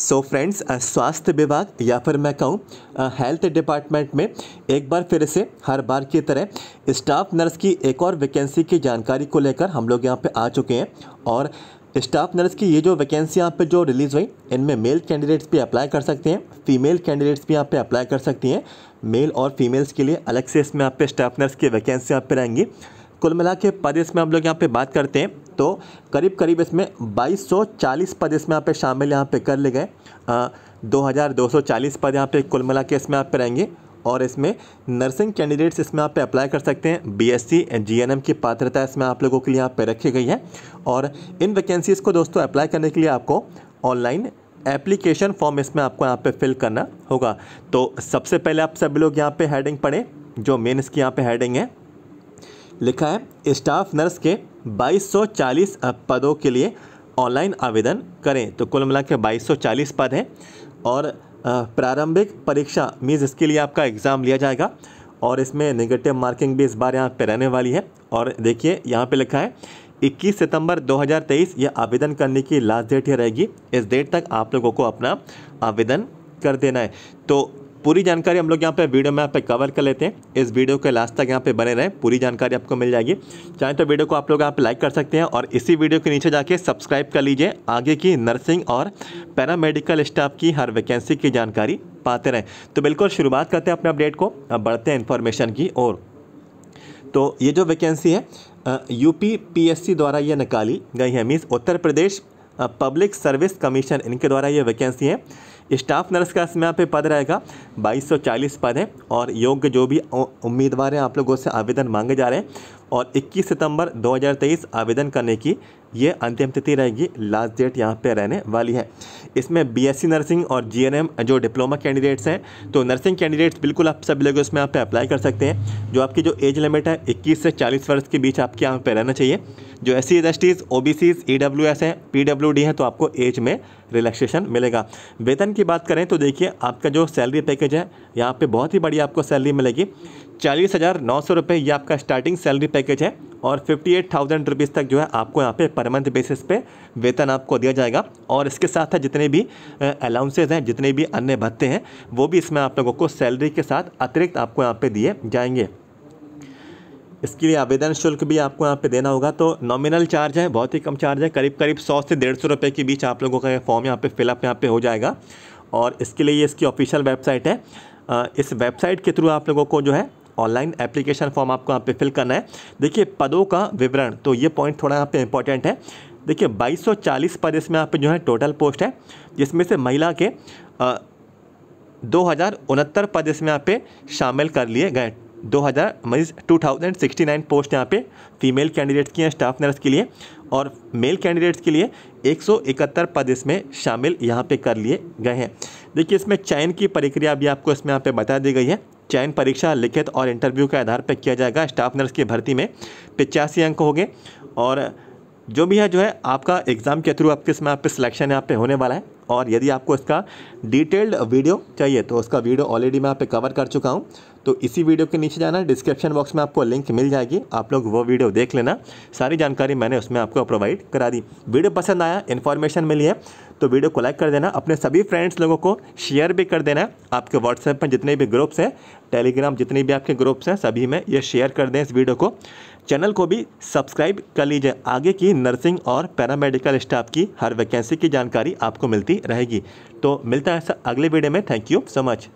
so friends स्वास्थ्य विभाग या फिर मैं कहूँ हेल्थ डिपार्टमेंट में एक बार फिर से हर बार की तरह स्टाफ नर्स की एक और वैकेंसी की जानकारी को लेकर हम लोग यहाँ पे आ चुके हैं और स्टाफ नर्स की ये जो वैकेंसी यहाँ पे जो रिलीज़ हुई इनमें मेल कैंडिडेट्स भी अप्लाई कर सकते हैं फीमेल कैंडिडेट्स भी यहाँ पे अप्लाई कर सकती हैं मेल और फीमेल्स के लिए अलग से इसमें यहाँ पे स्टाफ नर्स की वैकेंसी यहाँ पे रहेंगी कुल मिला के पद इसमें हम लोग यहाँ पे बात करते हैं तो करीब करीब इसमें 2240 पद इसमें यहाँ पे शामिल यहाँ पे कर लिए गए दो हज़ार दो सौ चालीस पद यहाँ पे कुल मिला के इसमें यहाँ पे रहेंगे और इसमें नर्सिंग कैंडिडेट्स इसमें आप पे अप्लाई कर सकते हैं बीएससी जीएनएम की पात्रता इसमें आप लोगों के लिए यहाँ पे रखी गई है और इन वैकेंसीज़ को दोस्तों अप्लाई करने के लिए आपको ऑनलाइन एप्लीकेशन फॉर्म इसमें आपको यहाँ पे फिल करना होगा तो सबसे पहले आप सभी लोग यहाँ पे हेडिंग पढ़ें जो मेन इसकी यहाँ पे हेडिंग है लिखा है स्टाफ नर्स के 2240 पदों के लिए ऑनलाइन आवेदन करें तो कुल मिला के बाईस पद हैं और प्रारंभिक परीक्षा मीन्स इसके लिए आपका एग्ज़ाम लिया जाएगा और इसमें नेगेटिव मार्किंग भी इस बार यहाँ पर रहने वाली है और देखिए यहाँ पे लिखा है 21 सितंबर 2023 यह आवेदन करने की लास्ट डेट ही रहेगी इस डेट तक आप लोगों को अपना आवेदन कर देना है तो पूरी जानकारी हम लोग यहाँ पे वीडियो में यहाँ पे कवर कर लेते हैं इस वीडियो के लास्ट तक यहाँ पे बने रहें पूरी जानकारी आपको मिल जाएगी चाहे तो वीडियो को आप लोग यहाँ पे लाइक कर सकते हैं और इसी वीडियो के नीचे जाके सब्सक्राइब कर लीजिए आगे की नर्सिंग और पैरामेडिकल स्टाफ की हर वैकेंसी की जानकारी पाते रहें तो बिल्कुल शुरुआत करते हैं अपने अपडेट को बढ़ते हैं इन्फॉर्मेशन की ओर तो ये जो वैकेंसी है यूपी पी द्वारा ये निकाली गई है means Uttar Pradesh public service commission इनके द्वारा ये वैकेंसी है स्टाफ नर्स का इसमें यहाँ पे पद रहेगा 2240 पद है और योग्य जो भी उम्मीदवार हैं आप लोगों से आवेदन मांगे जा रहे हैं और 21 सितंबर 2023 आवेदन करने की ये अंतिम तिथि रहेगी लास्ट डेट यहाँ पे रहने वाली है इसमें बीएससी नर्सिंग और जीएनएम जो डिप्लोमा कैंडिडेट्स हैं तो नर्सिंग कैंडिडेट्स बिल्कुल आप सभी लोग उसमें यहाँ पे अप्लाई कर सकते हैं जो आपकी जो एज लिमिट है 21 से 40 वर्ष के बीच आपके यहाँ पे रहना चाहिए जो S C S Ts O B Cs E W S हैं पी डब्ल्यू डी हैं तो आपको एज में रिलैक्सेशन मिलेगा वेतन की बात करें तो देखिए आपका जो सैलरी पैकेज है यहाँ पर बहुत ही बड़ी आपको सैलरी मिलेगी चालीस हज़ार नौ सौ रुपये ये आपका स्टार्टिंग सैलरी पैकेज है और फिफ्टी एट थाउजेंड रुपीज़ तक जो है आपको यहाँ पे पर मंथ बेसिस पे वेतन आपको दिया जाएगा और इसके साथ है जितने भी अलाउंसेज हैं जितने भी अन्य भत्ते हैं वो भी इसमें आप लोगों को सैलरी के साथ अतिरिक्त आपको यहाँ पर दिए जाएंगे इसके लिए आवेदन शुल्क भी आपको यहाँ पे देना होगा तो नॉमिनल चार्ज है बहुत ही कम चार्ज है करीब करीब सौ से डेढ़ सौ रुपये के बीच आप लोगों का फॉर्म यहाँ पे फिलअप यहाँ पे हो जाएगा और इसके लिए ये इसकी ऑफिशियल वेबसाइट है इस वेबसाइट के थ्रू आप लोगों को जो है ऑनलाइन एप्लीकेशन फॉर्म आपको यहाँ पे फिल करना है देखिए पदों का विवरण तो ये पॉइंट थोड़ा यहाँ पे इंपॉर्टेंट है देखिए 2240 पद इसमें यहाँ पे जो है टोटल पोस्ट है जिसमें से महिला के दो हज़ार पद इसमें यहाँ पे शामिल कर लिए गए दो हज़ार मरीज two thousand sixty nine post यहाँ पे फीमेल कैंडिडेट्स की हैं स्टाफ नर्स के लिए और मेल कैंडिडेट्स के लिए एक सौ इकहत्तर पद इसमें शामिल यहाँ पे कर लिए गए हैं देखिए इसमें चयन की प्रक्रिया भी आपको इसमें यहाँ पे बता दी गई है चयन परीक्षा लिखित और इंटरव्यू के आधार पर किया जाएगा स्टाफ नर्स की भर्ती में पिचासी अंक होंगे और जो भी है जो है आपका एग्ज़ाम के थ्रू आपके इसमें आप पे सिलेक्शन यहाँ पे होने वाला है और यदि आपको इसका डिटेल्ड वीडियो चाहिए तो उसका वीडियो ऑलरेडी मैं आप पे कवर कर चुका हूँ तो इसी वीडियो के नीचे जाना डिस्क्रिप्शन बॉक्स में आपको लिंक मिल जाएगी आप लोग वो वीडियो देख लेना सारी जानकारी मैंने उसमें आपको प्रोवाइड करा दी वीडियो पसंद आया इन्फॉर्मेशन मिली है तो वीडियो को लाइक कर देना अपने सभी फ्रेंड्स लोगों को शेयर भी कर देना आपके व्हाट्सएप पर जितने भी ग्रुप्स हैं टेलीग्राम जितने भी आपके ग्रुप्स हैं सभी में ये शेयर कर दें इस वीडियो को चैनल को भी सब्सक्राइब कर लीजिए आगे की नर्सिंग और पैरामेडिकल स्टाफ की हर वैकेंसी की जानकारी आपको मिलती रहेगी तो मिलता है अगले वीडियो में थैंक यू सो मच